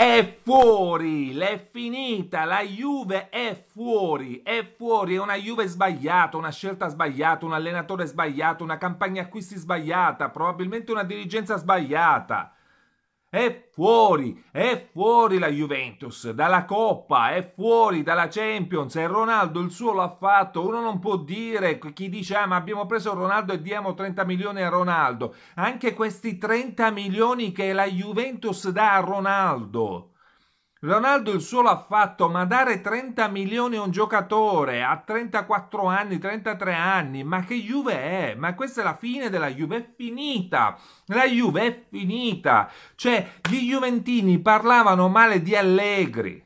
è fuori, l'è finita, la Juve è fuori, è fuori, è una Juve sbagliata, una scelta sbagliata, un allenatore sbagliato, una campagna acquisti sbagliata, probabilmente una dirigenza sbagliata. È fuori, è fuori la Juventus dalla Coppa, è fuori dalla Champions e Ronaldo il suo l'ha fatto. Uno non può dire, chi dice ah ma abbiamo preso Ronaldo e diamo 30 milioni a Ronaldo. Anche questi 30 milioni che la Juventus dà a Ronaldo Ronaldo il solo ha fatto, ma dare 30 milioni a un giocatore a 34 anni, 33 anni, ma che Juve è? Ma questa è la fine della Juve, è finita! La Juve è finita! Cioè, gli Juventini parlavano male di Allegri,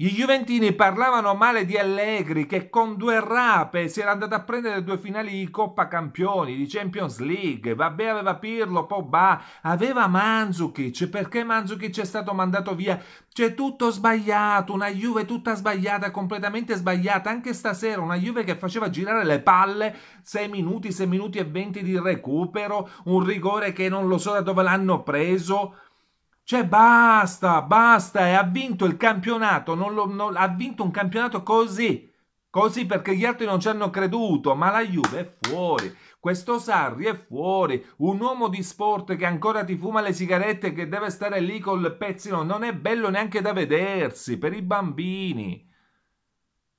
gli Juventini parlavano male di Allegri che con due rape si era andato a prendere due finali di Coppa Campioni, di Champions League. Vabbè, aveva Pirlo, Pogba, aveva Mandzukic. Perché Mandzukic è stato mandato via? C'è tutto sbagliato, una Juve tutta sbagliata, completamente sbagliata. Anche stasera una Juve che faceva girare le palle 6 minuti, 6 minuti e 20 di recupero, un rigore che non lo so da dove l'hanno preso. Cioè basta, basta, e ha vinto il campionato, non lo, non, ha vinto un campionato così, così perché gli altri non ci hanno creduto, ma la Juve è fuori, questo Sarri è fuori, un uomo di sport che ancora ti fuma le sigarette che deve stare lì col pezzino, non è bello neanche da vedersi, per i bambini.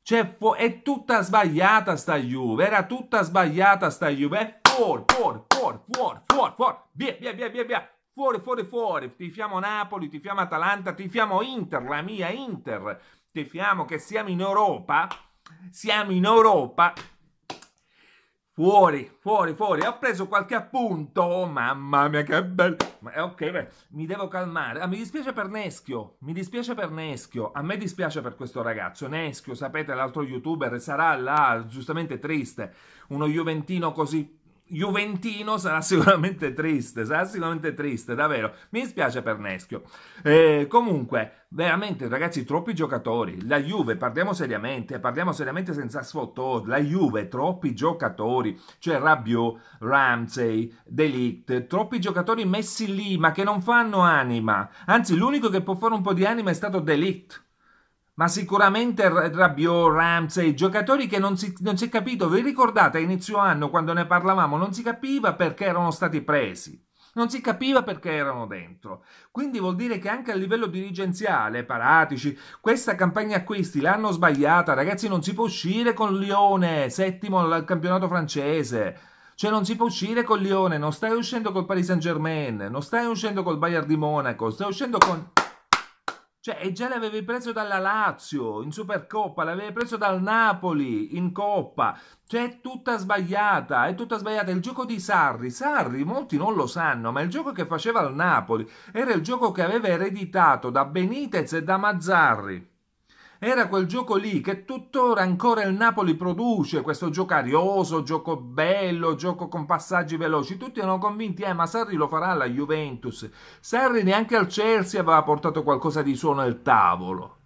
Cioè, è tutta sbagliata sta Juve, era tutta sbagliata sta Juve, è fuori, fuori, fuori, fuori, fuori, fuori, via, via, via, via, via. Fuori, fuori, fuori. Ti fiamo Napoli, ti fiamo Atalanta, ti fiamo Inter, la mia Inter. fiamo che siamo in Europa. Siamo in Europa. Fuori, fuori, fuori. Ho preso qualche appunto. Oh, mamma mia, che bello. Ma, eh, ok, beh, mi devo calmare. Ah, mi dispiace per Neschio. Mi dispiace per Neschio. A me dispiace per questo ragazzo. Neschio, sapete, l'altro youtuber sarà là, giustamente triste. Uno Juventino così Juventino sarà sicuramente triste, sarà sicuramente triste, davvero. Mi dispiace per Neschio. Eh, comunque, veramente, ragazzi, troppi giocatori. La Juve, parliamo seriamente, parliamo seriamente senza sfottò. La Juve, troppi giocatori. Cioè Rabiot, Ramsey, Delict, troppi giocatori messi lì, ma che non fanno anima. Anzi, l'unico che può fare un po' di anima è stato Delict ma sicuramente Rabiot, Ramsey, giocatori che non si, non si è capito, vi ricordate a inizio anno quando ne parlavamo, non si capiva perché erano stati presi. Non si capiva perché erano dentro. Quindi vuol dire che anche a livello dirigenziale, Paratici, questa campagna acquisti l'hanno sbagliata. Ragazzi, non si può uscire con Lione, settimo al campionato francese. Cioè non si può uscire con Lione, non stai uscendo col Paris Saint Germain, non stai uscendo col Bayern di Monaco, stai uscendo con cioè, e già l'avevi preso dalla Lazio in Supercoppa, l'avevi preso dal Napoli in Coppa. Cioè, è tutta sbagliata, è tutta sbagliata. Il gioco di Sarri, Sarri, molti non lo sanno, ma il gioco che faceva il Napoli era il gioco che aveva ereditato da Benitez e da Mazzarri. Era quel gioco lì che tuttora ancora il Napoli produce, questo gioco arioso, gioco bello, gioco con passaggi veloci. Tutti erano convinti, eh, ma Sarri lo farà alla Juventus. Sarri neanche al Chelsea aveva portato qualcosa di suono al tavolo.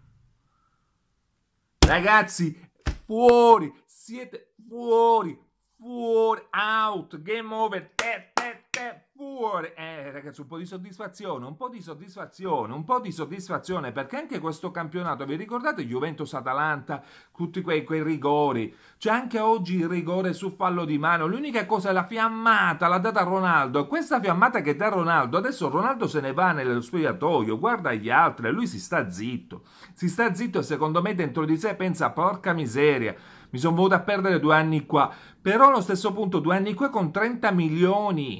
Ragazzi, fuori, siete fuori, fuori, out, game over, terzo Mette fuori. Eh, ragazzi, un po' di soddisfazione, un po' di soddisfazione, un po' di soddisfazione, perché anche questo campionato, vi ricordate Juventus-Atalanta, tutti quei, quei rigori? C'è anche oggi il rigore su fallo di mano. L'unica cosa è la fiammata, l'ha data Ronaldo. questa fiammata che dà Ronaldo, adesso Ronaldo se ne va nello spogliatoio, guarda gli altri, lui si sta zitto. Si sta zitto e secondo me dentro di sé pensa, porca miseria mi sono voluto a perdere due anni qua. Però allo stesso punto, due anni qua con 30 milioni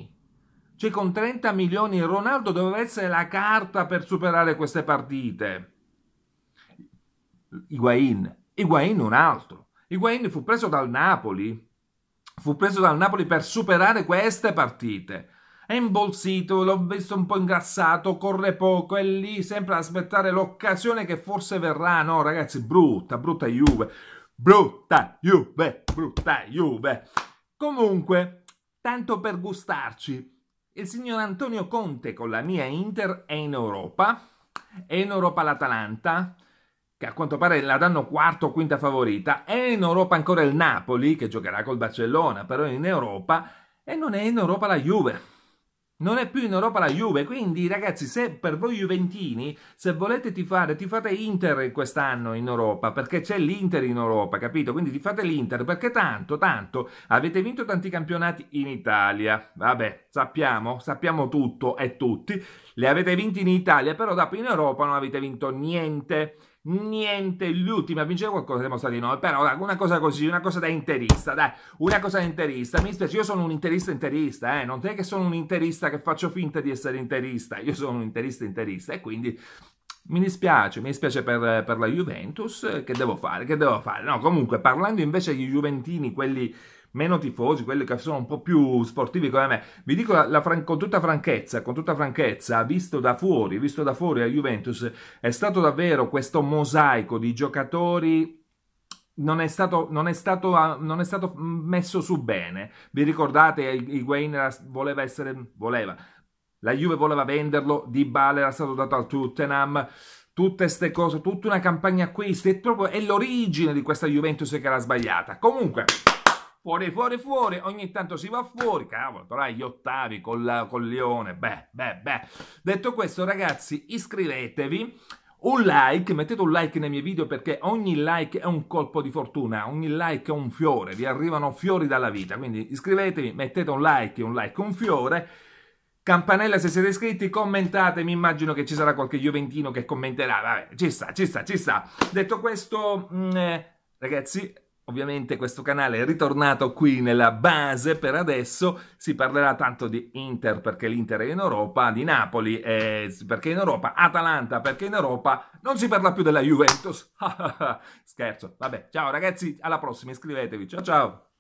cioè con 30 milioni Ronaldo doveva essere la carta per superare queste partite. Higuain, Higuain un altro. Higuain fu preso dal Napoli, fu preso dal Napoli per superare queste partite. È imbolsito, l'ho visto un po' ingrassato, corre poco, è lì sempre ad aspettare l'occasione che forse verrà. No ragazzi, brutta, brutta Juve, brutta Juve, brutta Juve. Comunque, tanto per gustarci, il signor Antonio Conte con la mia Inter è in Europa, è in Europa l'Atalanta, che a quanto pare la danno quarta o quinta favorita, è in Europa ancora il Napoli, che giocherà col Barcellona, però è in Europa, e non è in Europa la Juve. Non è più in Europa la Juve, quindi ragazzi, se per voi Juventini, se volete tifare, tifate Inter quest'anno in Europa, perché c'è l'Inter in Europa, capito? Quindi tifate l'Inter, perché tanto, tanto, avete vinto tanti campionati in Italia, vabbè, sappiamo, sappiamo tutto e tutti, li avete vinti in Italia, però dopo in Europa non avete vinto niente niente, l'ultima a vincere qualcosa siamo stati noi, però una cosa così, una cosa da interista, dai, una cosa da interista, mi spiace, io sono un interista interista, eh, non è che sono un interista che faccio finta di essere interista, io sono un interista interista e quindi mi dispiace, mi dispiace per, per la Juventus, che devo fare, che devo fare, no, comunque parlando invece di Juventini, quelli meno tifosi, quelli che sono un po' più sportivi come me. Vi dico la, la fran- con, tutta franchezza, con tutta franchezza, visto da fuori, visto da fuori a Juventus, è stato davvero questo mosaico di giocatori non è, stato, non, è stato, ah, non è, stato, messo su bene. Vi ricordate, Higuain voleva essere... Voleva. La Juve voleva venderlo, Di Bale era stato dato al Tottenham, tutte queste cose, tutta una campagna acquisti, è proprio è l'origine di questa Juventus che era sbagliata. Comunque fuori, fuori, fuori, ogni tanto si va fuori, cavolo, però gli ottavi con, la, con Leone, beh, beh, beh. Detto questo, ragazzi, iscrivetevi un like, mettete un like nei miei video perché ogni like è un colpo di fortuna, ogni like è un fiore, vi arrivano fiori dalla vita, quindi iscrivetevi, mettete un like, un like un fiore, campanella se siete iscritti, commentate, mi immagino che ci sarà qualche Juventino che commenterà, vabbè, ci sta, ci sta, ci sta. Detto questo, mh, mm, eh, ragazzi, Ovviamente questo canale è ritornato qui nella base per adesso, si parlerà tanto di Inter perché l'Inter è in Europa, di Napoli è perché è in Europa, Atalanta perché è in Europa, non si parla più della Juventus. Scherzo, vabbè, ciao ragazzi, alla prossima, iscrivetevi, ciao ciao!